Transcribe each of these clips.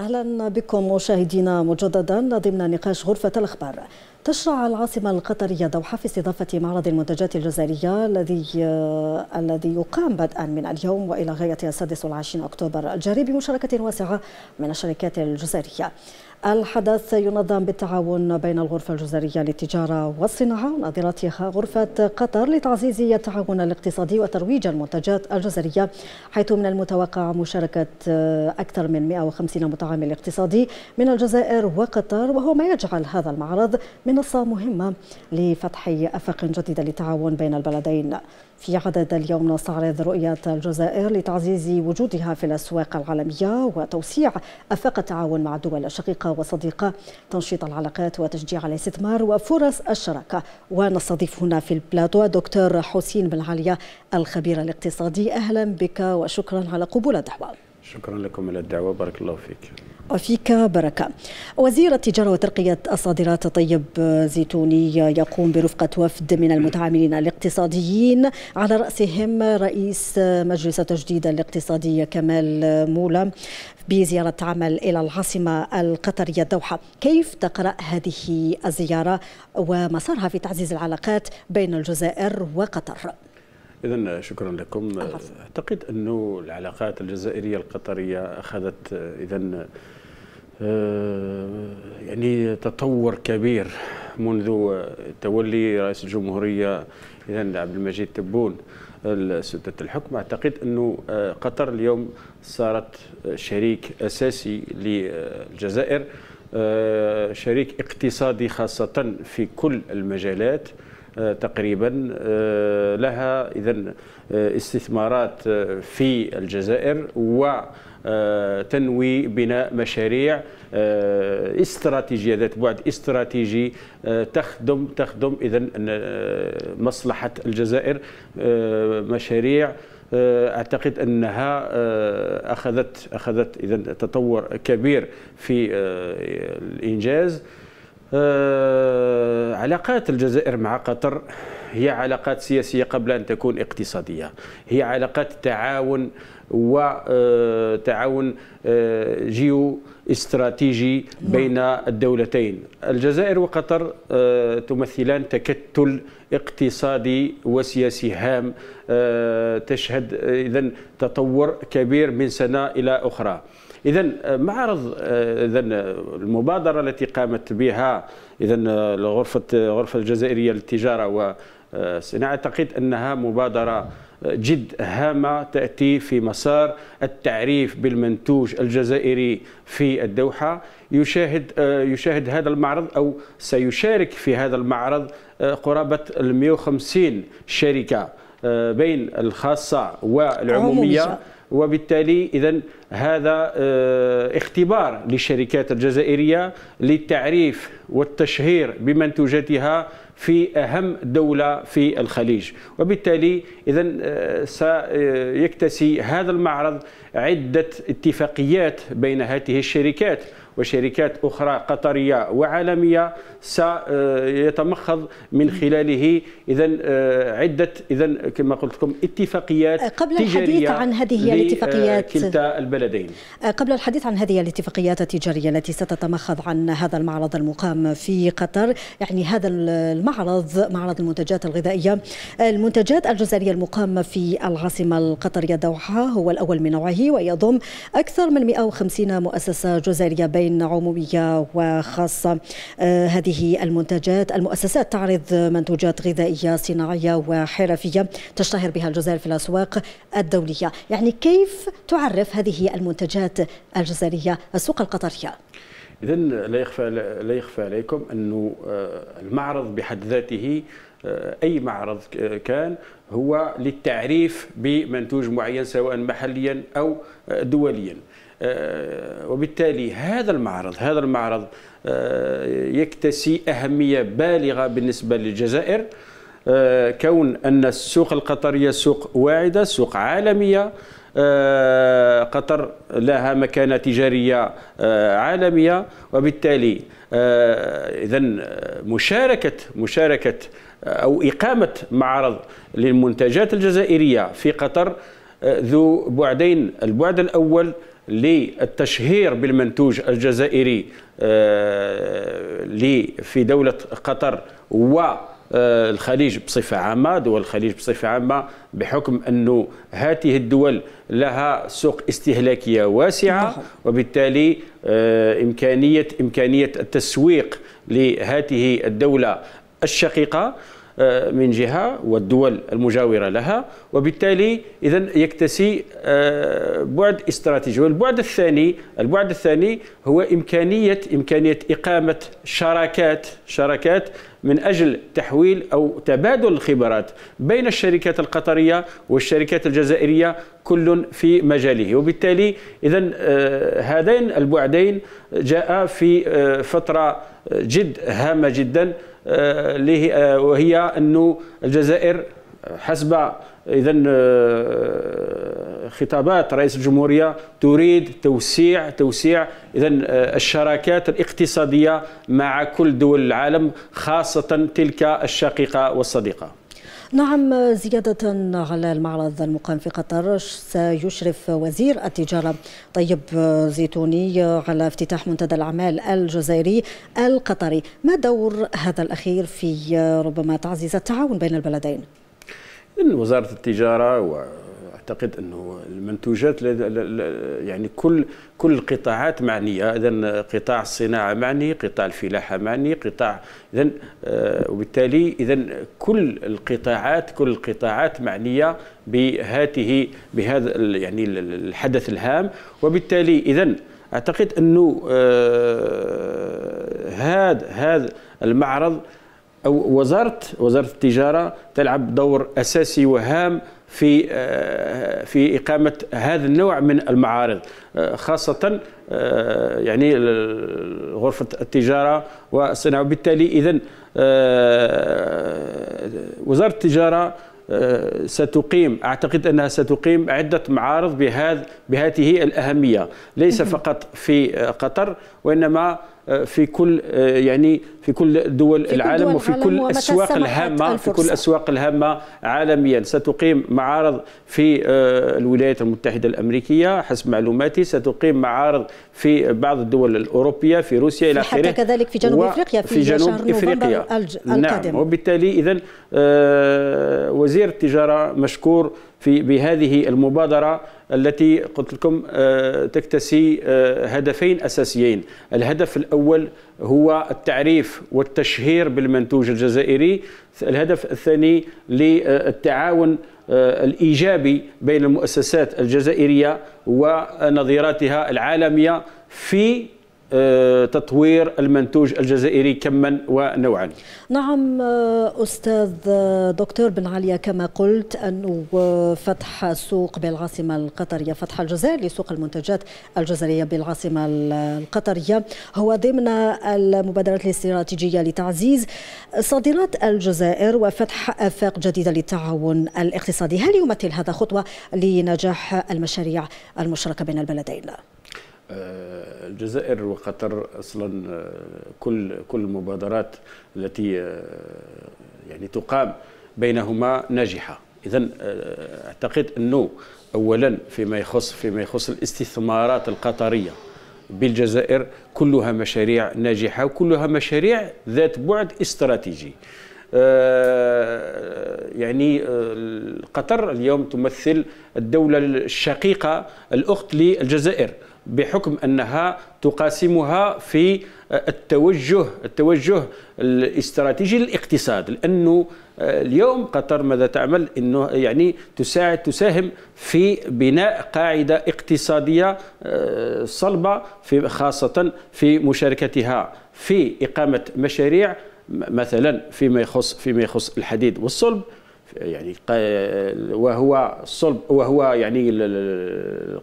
أهلا بكم مشاهدينا مجددا ضمن نقاش غرفة الأخبار تشرع العاصمة القطرية دوحة في استضافة معرض المنتجات الجزائرية الذي الذي يقام بدءا من اليوم وإلى غاية السادس والعشرين أكتوبر الجاري بمشاركة واسعة من الشركات الجزائرية الحدث ينظم بالتعاون بين الغرفة الجزائرية للتجارة والصناعة وناظرتها غرفة قطر لتعزيز التعاون الاقتصادي وترويج المنتجات الجزرية حيث من المتوقع مشاركة آه، أكثر من 150 متعامل اقتصادي من الجزائر وقطر وهو ما يجعل هذا المعرض منصة مهمة لفتح أفاق جديدة للتعاون بين البلدين في عدد اليوم نستعرض رؤية الجزائر لتعزيز وجودها في الأسواق العالمية وتوسيع أفاق التعاون مع الدول الشقيقة والصديقة تنشيط العلاقات وتشجيع الاستثمار وفرص الشراكة ونستضيف هنا في البلاتو دكتور حسين بن علي الخبير الاقتصادي أهلا بك وشكرا على قبول الدعوة شكرا لكم على الدعوة بارك الله فيك فيك بركة وزير التجارة وترقية الصادرات طيب زيتوني يقوم برفقة وفد من المتعاملين الاقتصاديين على رأسهم رئيس مجلس التجديد الاقتصادي كمال مولى بزيارة عمل إلى العاصمة القطرية الدوحة كيف تقرأ هذه الزيارة ومسارها في تعزيز العلاقات بين الجزائر وقطر؟ إذا شكرا لكم أعتقد أنه العلاقات الجزائرية القطرية أخذت إذا آه، يعني تطور كبير منذ تولي رئيس الجمهورية إذا عبد المجيد تبون سدة الحكم أعتقد أنه آه، قطر اليوم صارت شريك أساسي للجزائر آه، شريك اقتصادي خاصة في كل المجالات تقريبا لها إذا استثمارات في الجزائر و آه، تنوي بناء مشاريع آه، استراتيجيه ذات بعد استراتيجي آه، تخدم تخدم اذا مصلحه الجزائر مشاريع اعتقد انها اخذت اخذت اذا تطور كبير في الانجاز علاقات الجزائر مع قطر هي علاقات سياسية قبل أن تكون اقتصادية هي علاقات تعاون وتعاون آه، آه، جيو استراتيجي بين نعم. الدولتين الجزائر وقطر آه، تمثلان تكتل اقتصادي وسياسي هام تشهد إذا تطور كبير من سنة إلى أخرى اذا معرض اذا المبادره التي قامت بها اذا غرفه غرفه الجزائريه للتجاره الصناعة أعتقد أنها مبادرة آه، جد هامة تأتي في مسار التعريف بالمنتوج الجزائري في الدوحة يشاهد آه، يشاهد هذا المعرض أو سيشارك في هذا المعرض آه، قرابة 150 شركة بين الخاصة والعمومية وبالتالي إذا هذا اختبار للشركات الجزائرية للتعريف والتشهير بمنتوجاتها في أهم دولة في الخليج وبالتالي إذا آه، سيكتسي هذا المعرض عدة اتفاقيات بين هذه الشركات وشركات أخرى قطرية وعالمية سيتمخض من خلاله إذا آه، عدة إذا كما قلت لكم اتفاقيات قبل الحديث عن هذه الاتفاقيات كلتا البلدين آه، قبل الحديث عن هذه الاتفاقيات التجارية التي ستتمخض عن هذا المعرض المقام في قطر يعني هذا المعرض معرض المنتجات الغذائية آه، المنتجات الجزائرية المقام في العاصمة القطرية دوحة هو الأول من نوعه ويضم أكثر من 150 مؤسسة جزائرية بين عمومية وخاصة آه، هذه المنتجات المؤسسات تعرض منتوجات غذائية صناعية وحرفية تشتهر بها الجزائر في الأسواق الدولية يعني كيف تعرف هذه المنتجات الجزائرية السوق القطرية؟ إذا لا يخفى لا يخفى عليكم أنه آه، المعرض بحد ذاته آه، أي معرض كان هو للتعريف بمنتوج معين سواء محليا أو دوليا آه، وبالتالي هذا المعرض هذا المعرض آه، يكتسي أهمية بالغة بالنسبة للجزائر آه، كون أن السوق القطرية سوق واعدة سوق عالمية قطر لها مكانة تجارية عالمية وبالتالي إذا مشاركة مشاركة أو إقامة معرض للمنتجات الجزائرية في قطر ذو بعدين البعد الأول للتشهير بالمنتوج الجزائري آه، في دولة قطر و آه، الخليج بصفة عامة دول الخليج بصفة عامة بحكم أن هذه الدول لها سوق استهلاكية واسعة نعم. وبالتالي آه، إمكانية إمكانية التسويق لهذه الدولة الشقيقة آه، من جهة والدول المجاورة لها وبالتالي إذا يكتسي آه، بعد استراتيجي والبعد الثاني البعد الثاني هو إمكانية إمكانية إقامة شراكات شراكات من أجل تحويل أو تبادل الخبرات بين الشركات القطرية والشركات الجزائرية كل في مجاله وبالتالي إذا آه، هذين البعدين جاء في فترة جد هامة جدا اللي آه، آه، وهي انه الجزائر حسب اذا آه، خطابات رئيس الجمهوريه تريد توسيع توسيع اذا الشراكات الاقتصاديه مع كل دول العالم خاصه تلك الشقيقه والصديقه نعم زيادة على المعرض المقام في قطر سيشرف وزير التجارة طيب زيتوني على افتتاح منتدى الأعمال الجزائري القطري ما دور هذا الأخير في ربما تعزيز التعاون بين البلدين؟ وزارة التجارة اعتقد انه المنتوجات يعني كل كل القطاعات معنيه اذا قطاع الصناعه معني قطاع الفلاحه معني قطاع اذا آه، وبالتالي اذا كل القطاعات كل القطاعات معنيه بهذه بهذا يعني الحدث الهام وبالتالي اذا اعتقد انه هذا آه، هذا المعرض أو وزارة وزارة التجارة تلعب دور أساسي وهام في آه، في إقامة هذا النوع من المعارض آه، خاصة آه، يعني غرفة التجارة والصناعة وبالتالي إذا وزارة التجارة ستقيم اعتقد انها ستقيم عده معارض بهذه الاهميه ليس فقط في قطر وانما آه، في كل آه، يعني في كل دول في العالم دول وفي كل الاسواق الهامه الفرصة. في كل الاسواق الهامه عالميا ستقيم معارض في آه، الولايات المتحده الامريكيه حسب معلوماتي ستقيم معارض في بعض الدول الاوروبيه في روسيا الى اخره حتى كذلك في جنوب افريقيا في, في جنوب افريقيا القادم. نعم وبالتالي اذا وزير التجاره مشكور في بهذه المبادرة التي قلت لكم آه، تكتسي آه، هدفين أساسيين الهدف الأول هو التعريف والتشهير بالمنتوج الجزائري الهدف الثاني للتعاون آه، الإيجابي بين المؤسسات الجزائرية ونظيراتها العالمية في آه، تطوير المنتوج الجزائري كما ونوعا نعم آه، أستاذ آه، دكتور بن عليا كما قلت أن فتح سوق بالعاصمة القطرية فتح الجزائر لسوق المنتجات الجزائرية بالعاصمة القطرية هو ضمن المبادرات الاستراتيجية لتعزيز صادرات الجزائر وفتح آفاق جديدة للتعاون الاقتصادي هل يمثل هذا خطوة لنجاح المشاريع المشتركة بين البلدين؟ الجزائر وقطر اصلا آه، كل كل المبادرات التي آه، يعني تقام بينهما ناجحه اذا آه، اعتقد انه اولا فيما يخص فيما يخص الاستثمارات القطريه بالجزائر كلها مشاريع ناجحه وكلها مشاريع ذات بعد استراتيجي آه، يعني آه، قطر اليوم تمثل الدولة الشقيقة الأخت للجزائر بحكم أنها تقاسمها في آه، التوجه التوجه الاستراتيجي للاقتصاد لأنه اليوم قطر ماذا تعمل انه يعني تساعد تساهم في بناء قاعده اقتصاديه صلبه في خاصه في مشاركتها في اقامه مشاريع مثلا فيما يخص فيما يخص الحديد والصلب يعني وهو الصلب وهو يعني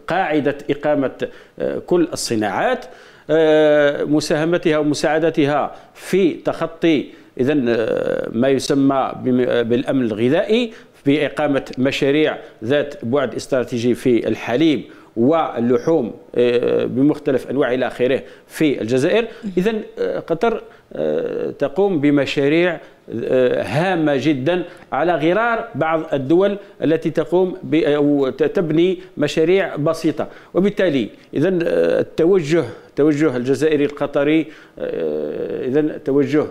قاعده اقامه آه، كل الصناعات آه، مساهمتها ومساعدتها في تخطي اذا آه، ما يسمى بالامن الغذائي في اقامه مشاريع ذات بعد استراتيجي في الحليب واللحوم آه، بمختلف انواع الى اخره في الجزائر اذا آه، قطر آه، تقوم بمشاريع هامه جدا على غرار بعض الدول التي تقوم او تبني مشاريع بسيطه وبالتالي اذا التوجه التوجه الجزائري القطري اذا توجه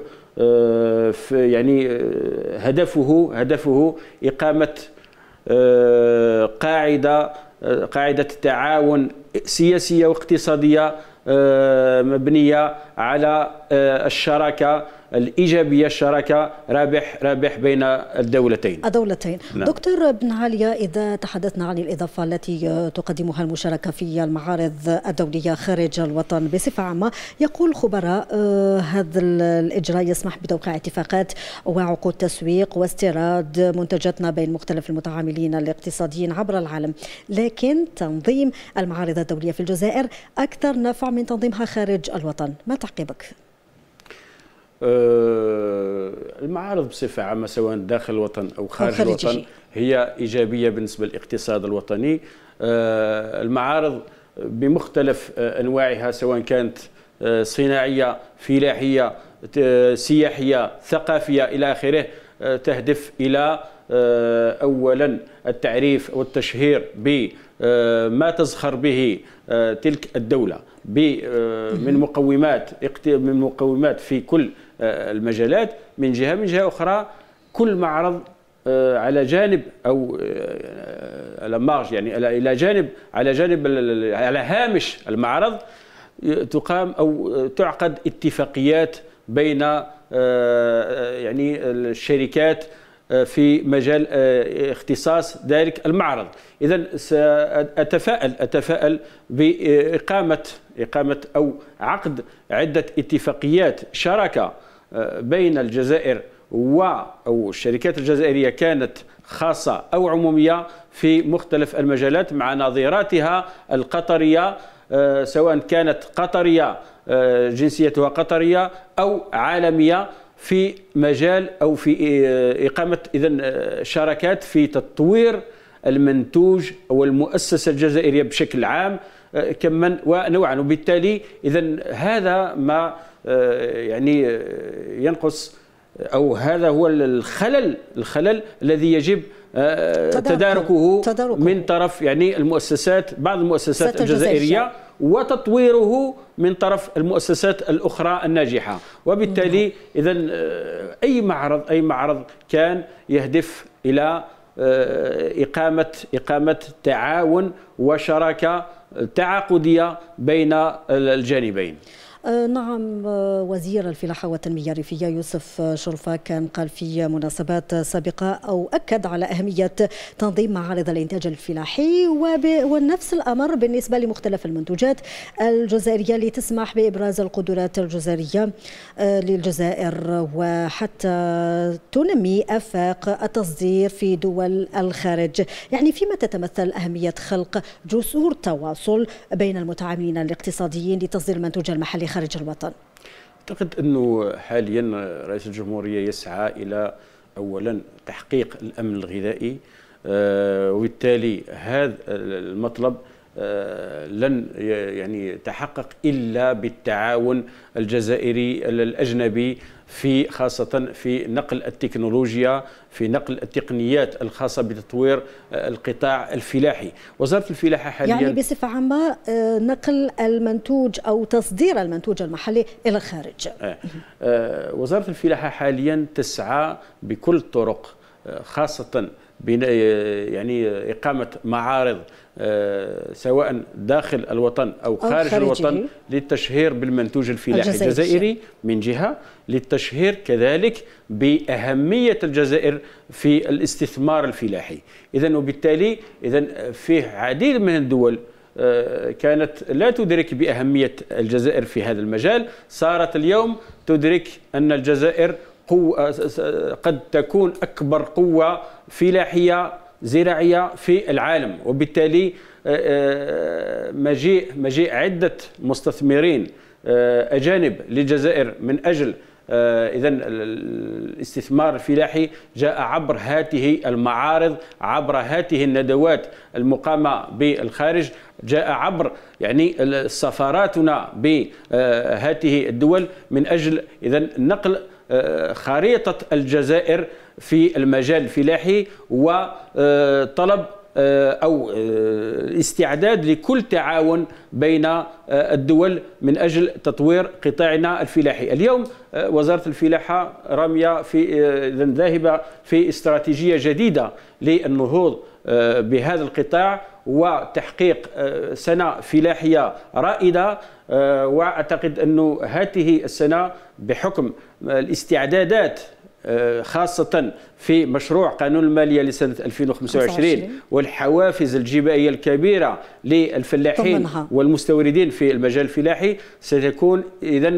في يعني هدفه هدفه اقامه قاعده قاعدة التعاون سياسية واقتصادية آه، مبنية على آه، الشراكة الإيجابية الشراكة رابح رابح بين الدولتين الدولتين نعم. دكتور بن عالية إذا تحدثنا عن الإضافة التي تقدمها المشاركة في المعارض الدولية خارج الوطن بصفة عامة يقول خبراء آه، هذا الإجراء يسمح بتوقيع اتفاقات وعقود تسويق واستيراد منتجاتنا بين مختلف المتعاملين الاقتصاديين عبر العالم لكن تنظيم المعارض الدولية في الجزائر أكثر نفع من تنظيمها خارج الوطن ما تعقيبك؟ آه، المعارض بصفة عامة سواء داخل الوطن أو خارج الوطن هي إيجابية بالنسبة للاقتصاد الوطني آه، المعارض بمختلف آه، أنواعها سواء كانت صناعية فلاحية سياحية ثقافية إلى آخره تهدف إلى أولا التعريف والتشهير بما تزخر به تلك الدولة من مقومات من مقومات في كل آه، المجالات من جهه من جهه اخرى كل معرض آه، على جانب او آه، على مارج يعني الى جانب على جانب على هامش المعرض تقام او تعقد اتفاقيات بين يعني الشركات في مجال اختصاص ذلك المعرض اذا ساتفائل اتفائل باقامه اقامه او عقد عده اتفاقيات شراكه بين الجزائر والشركات الجزائرية كانت خاصة أو عمومية في مختلف المجالات مع نظيراتها القطرية آه، سواء كانت قطرية آه، جنسيتها قطرية أو عالمية في مجال أو في آه، إقامة إذا شراكات في تطوير المنتوج أو المؤسسة الجزائرية بشكل عام كما ونوعا وبالتالي إذا هذا ما آه، يعني آه، ينقص او هذا هو الخلل الخلل الذي يجب آه، تداركه, تداركه من طرف يعني المؤسسات بعض المؤسسات الجزائريه وتطويره من طرف المؤسسات الاخرى الناجحه وبالتالي نعم. اذا اي معرض اي معرض كان يهدف الى اقامه اقامه تعاون وشراكه تعاقديه بين الجانبين آه، نعم آه، وزير الفلاحة والتنمية الريفية يوسف آه، شرفة كان قال في مناسبات سابقة أو أكد على أهمية تنظيم معارض الإنتاج الفلاحي ونفس الأمر بالنسبة لمختلف المنتوجات الجزائرية اللي تسمح بإبراز القدرات الجزائرية للجزائر وحتى تنمي آفاق التصدير في دول الخارج يعني فيما تتمثل أهمية خلق جسور تواصل بين المتعاملين الاقتصاديين لتصدير المنتوج المحلي خارج الوطن؟ اعتقد انه حاليا رئيس الجمهوريه يسعى الى اولا تحقيق الامن الغذائي آه، وبالتالي هذا المطلب آه، لن يعني تحقق الا بالتعاون الجزائري الاجنبي في خاصة في نقل التكنولوجيا في نقل التقنيات الخاصة بتطوير آه، القطاع الفلاحي وزارة الفلاحة حاليا يعني بصفة عامة آه، نقل المنتوج أو تصدير المنتوج المحلي إلى الخارج آه، وزارة الفلاحة حاليا تسعى بكل الطرق خاصة آه، يعني آه، إقامة معارض آه، سواء داخل الوطن أو خارج أو الوطن للتشهير بالمنتوج الفلاحي الجزائري من جهة للتشهير كذلك بأهمية الجزائر في الاستثمار الفلاحي إذا وبالتالي إذا فيه عديد من الدول كانت لا تدرك بأهمية الجزائر في هذا المجال صارت اليوم تدرك أن الجزائر قوة قد تكون أكبر قوة فلاحية زراعية في العالم وبالتالي آه، آه، مجيء مجيء عدة مستثمرين آه، أجانب للجزائر من أجل اذا الاستثمار الفلاحي جاء عبر هذه المعارض عبر هذه الندوات المقامه بالخارج جاء عبر يعني سفاراتنا بهذه الدول من اجل اذا نقل خريطة الجزائر في المجال الفلاحي وطلب آه، آه، أو الاستعداد آه، لكل تعاون بين الدول من أجل تطوير قطاعنا الفلاحي اليوم وزارة الفلاحة رامية في ذاهبة في استراتيجية جديدة للنهوض بهذا القطاع وتحقيق آه، سنة فلاحية رائدة آه، وأعتقد انه هذه السنة بحكم الاستعدادات آه، خاصة في مشروع قانون المالية لسنة 2025 والحوافز الجبائية الكبيرة للفلاحين والمستوردين في المجال الفلاحي ستكون إذا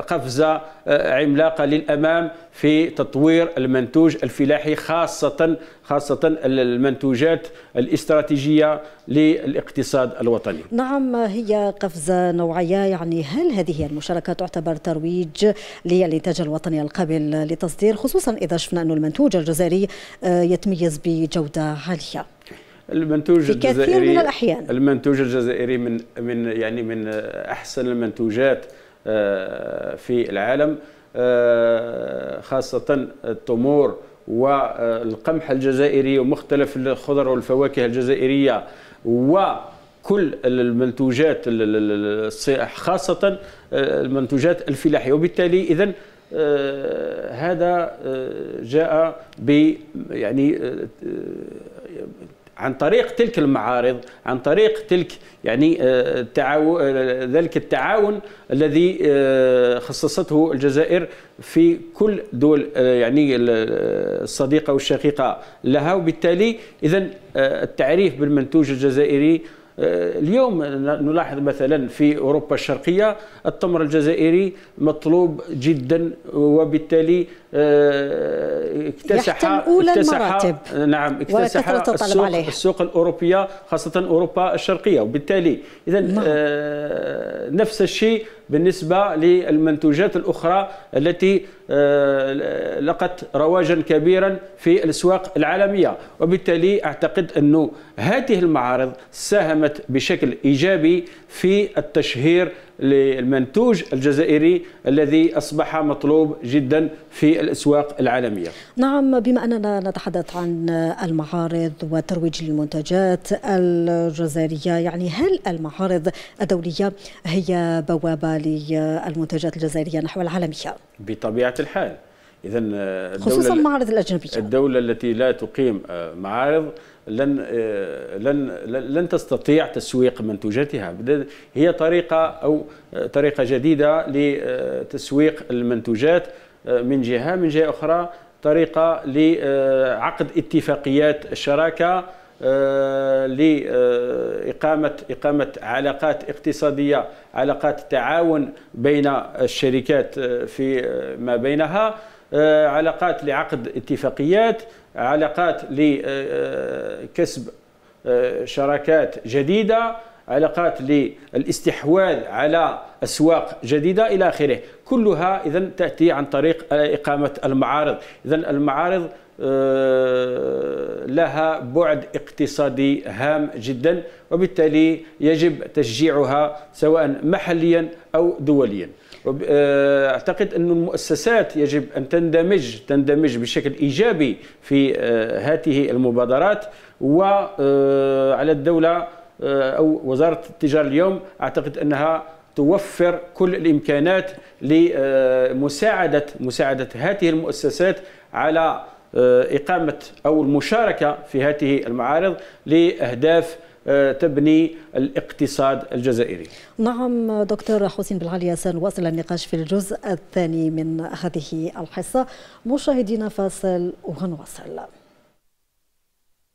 قفزة عملاقة للأمام في تطوير المنتوج الفلاحي خاصة خاصة المنتوجات الاستراتيجية للاقتصاد الوطني نعم هي قفزة نوعية يعني هل هذه المشاركة تعتبر ترويج للإنتاج الوطني القابل للتصدير خصوصا إذا شفنا أن المنتوج الجزائري آه، يتميز بجودة عالية المنتوج في كثير الجزائري من الأحيان المنتوج الجزائري من من يعني من أحسن المنتوجات آه، في العالم آه، خاصة التمور والقمح الجزائري ومختلف الخضر والفواكه الجزائرية وكل المنتوجات خاصة آه، المنتوجات الفلاحية وبالتالي إذا آه، هذا آه، جاء ب يعني عن طريق تلك المعارض عن طريق تلك يعني آه، التعاو... آه، ذلك التعاون الذي آه، خصصته الجزائر في كل دول يعني الصديقه والشقيقه لها وبالتالي اذا التعريف بالمنتوج الجزائري اليوم نلاحظ مثلا في اوروبا الشرقيه التمر الجزائري مطلوب جدا وبالتالي آه، اكتسح المراتب نعم اكتسح السوق, عليها. السوق الاوروبيه خاصه اوروبا الشرقيه وبالتالي اذا نعم. آه، نفس الشيء بالنسبه للمنتوجات الاخرى التي آه، لقت رواجا كبيرا في الاسواق العالميه وبالتالي اعتقد انه هذه المعارض ساهمت بشكل ايجابي في التشهير للمنتوج الجزائري الذي أصبح مطلوب جدا في الأسواق العالمية نعم بما أننا نتحدث عن المعارض وترويج للمنتجات الجزائرية يعني هل المعارض الدولية هي بوابة للمنتجات الجزائرية نحو العالمية؟ بطبيعة الحال إذا آه، خصوصا المعارض الأجنبية الدولة التي لا تقيم آه، معارض لن لن لن تستطيع تسويق منتوجاتها هي طريقه او طريقه جديده لتسويق المنتوجات من جهه من جهه اخرى طريقه لعقد اتفاقيات الشراكه لإقامة إقامة علاقات اقتصادية علاقات تعاون بين الشركات في ما بينها آه، علاقات لعقد اتفاقيات علاقات لكسب آه، آه، شراكات جديدة علاقات للاستحواذ على أسواق جديدة إلى آخره كلها إذا تأتي عن طريق إقامة المعارض إذا المعارض لها بعد اقتصادي هام جدا وبالتالي يجب تشجيعها سواء محليا أو دوليا آه، اعتقد أن المؤسسات يجب ان تندمج تندمج بشكل ايجابي في آه، هذه المبادرات وعلى آه، الدوله او وزاره التجاره اليوم اعتقد انها توفر كل الامكانات لمساعده مساعده هذه المؤسسات على اقامه او المشاركه في هذه المعارض لاهداف آه، تبني الاقتصاد الجزائري نعم دكتور حسين بالعليا سنواصل النقاش في الجزء الثاني من هذه الحصة مشاهدينا فاصل وهنواصل